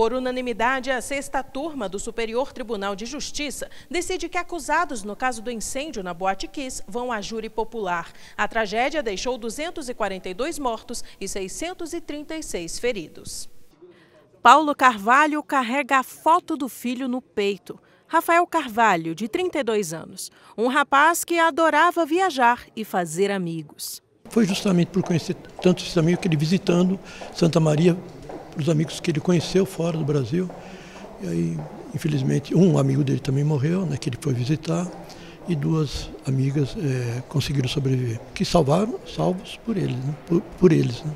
Por unanimidade, a sexta turma do Superior Tribunal de Justiça decide que acusados no caso do incêndio na Boate Kiss vão a júri popular. A tragédia deixou 242 mortos e 636 feridos. Paulo Carvalho carrega a foto do filho no peito. Rafael Carvalho, de 32 anos, um rapaz que adorava viajar e fazer amigos. Foi justamente por conhecer tantos amigos que ele visitando Santa Maria os amigos que ele conheceu fora do Brasil. E aí, infelizmente, um amigo dele também morreu, né, que ele foi visitar, e duas amigas é, conseguiram sobreviver, que salvaram, salvos por eles, né, por, por, eles. Né.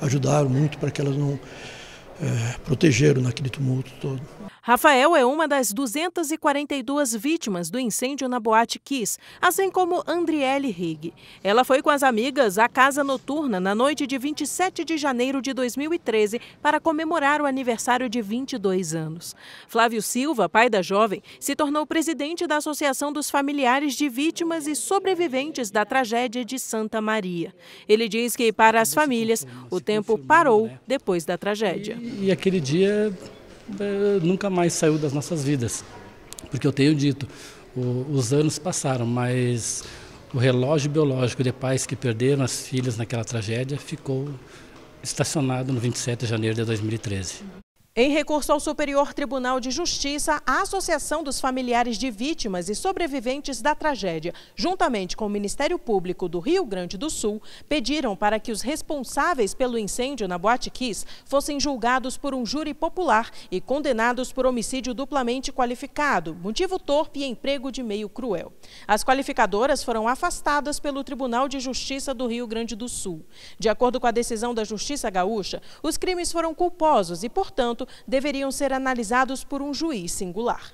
Ajudaram muito para que elas não é, protegeram naquele tumulto todo. Rafael é uma das 242 vítimas do incêndio na Boate Kiss, assim como Andriele Rigg. Ela foi com as amigas à casa noturna na noite de 27 de janeiro de 2013 para comemorar o aniversário de 22 anos. Flávio Silva, pai da jovem, se tornou presidente da Associação dos Familiares de Vítimas e Sobreviventes da Tragédia de Santa Maria. Ele diz que, para as famílias, o tempo parou depois da tragédia. E aquele dia é, nunca mais saiu das nossas vidas. Porque eu tenho dito, o, os anos passaram, mas o relógio biológico de pais que perderam as filhas naquela tragédia ficou estacionado no 27 de janeiro de 2013. Em recurso ao Superior Tribunal de Justiça, a Associação dos Familiares de Vítimas e Sobreviventes da Tragédia, juntamente com o Ministério Público do Rio Grande do Sul, pediram para que os responsáveis pelo incêndio na Boate Kiss fossem julgados por um júri popular e condenados por homicídio duplamente qualificado, motivo torpe e emprego de meio cruel. As qualificadoras foram afastadas pelo Tribunal de Justiça do Rio Grande do Sul. De acordo com a decisão da Justiça Gaúcha, os crimes foram culposos e, portanto, deveriam ser analisados por um juiz singular.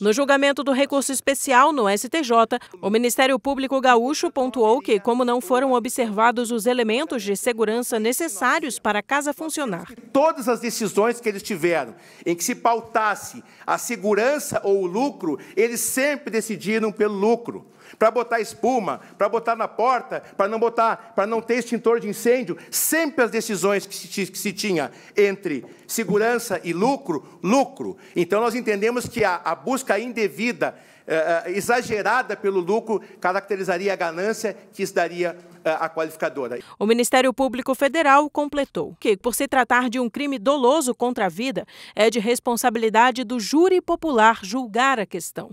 No julgamento do recurso especial no STJ, o Ministério Público Gaúcho pontuou que, como não foram observados os elementos de segurança necessários para a casa funcionar. Todas as decisões que eles tiveram em que se pautasse a segurança ou o lucro, eles sempre decidiram pelo lucro para botar espuma, para botar na porta, para não botar, para não ter extintor de incêndio, sempre as decisões que se, que se, tinha entre segurança e lucro, lucro. Então nós entendemos que a, a busca indevida, eh, eh, exagerada pelo lucro, caracterizaria a ganância que se daria eh, qualificadora. O Ministério Público Federal completou que, por se tratar de um crime doloso contra a vida, é de responsabilidade do júri popular julgar a questão.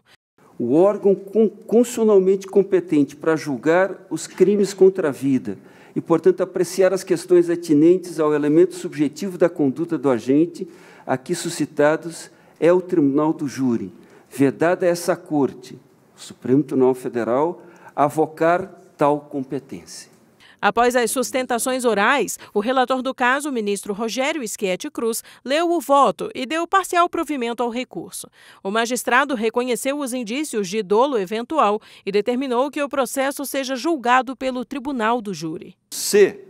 O órgão constitucionalmente competente para julgar os crimes contra a vida e, portanto, apreciar as questões atinentes ao elemento subjetivo da conduta do agente aqui suscitados é o tribunal do júri, vedada essa corte, o Supremo Tribunal Federal, avocar tal competência. Após as sustentações orais, o relator do caso, o ministro Rogério Schietti Cruz, leu o voto e deu parcial provimento ao recurso. O magistrado reconheceu os indícios de dolo eventual e determinou que o processo seja julgado pelo tribunal do júri. Se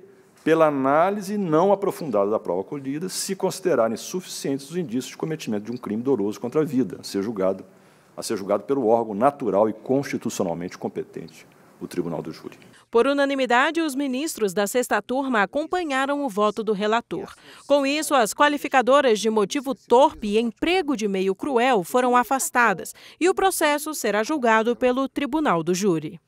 pela análise não aprofundada da prova colhida, se considerarem suficientes os indícios de cometimento de um crime doloso contra a vida, a ser julgado, a ser julgado pelo órgão natural e constitucionalmente competente, o Tribunal do Júri. Por unanimidade, os ministros da sexta turma acompanharam o voto do relator. Com isso, as qualificadoras de motivo torpe e emprego de meio cruel foram afastadas e o processo será julgado pelo Tribunal do Júri.